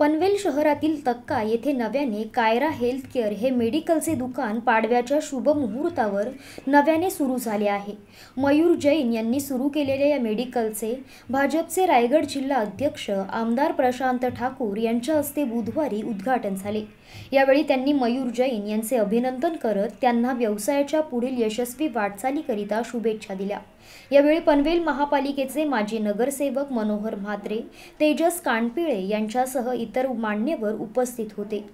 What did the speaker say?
पनवेल शहरातील तक्का येथे नव्याने कायरा हेल्थ केअर हे मेडिकलचे दुकान पाडव्याच्या शुभमुहूर्तावर नव्याने सुरू झाले आहे मयूर जैन यांनी सुरू केलेल्या या मेडिकलचे भाजपचे रायगड जिल्हा अध्यक्ष आमदार प्रशांत ठाकूर यांच्या हस्ते बुधवारी उद्घाटन झाले यावेळी त्यांनी मयूर जैन यांचे अभिनंदन करत त्यांना व्यवसायाच्या पुढील यशस्वी वाटचालीकरिता शुभेच्छा दिल्या यावेळी पनवेल महापालिकेचे माजी नगरसेवक मनोहर म्हात्रे तेजस कानपिळे यांच्यासह इतर मान्यवर उपस्थित होते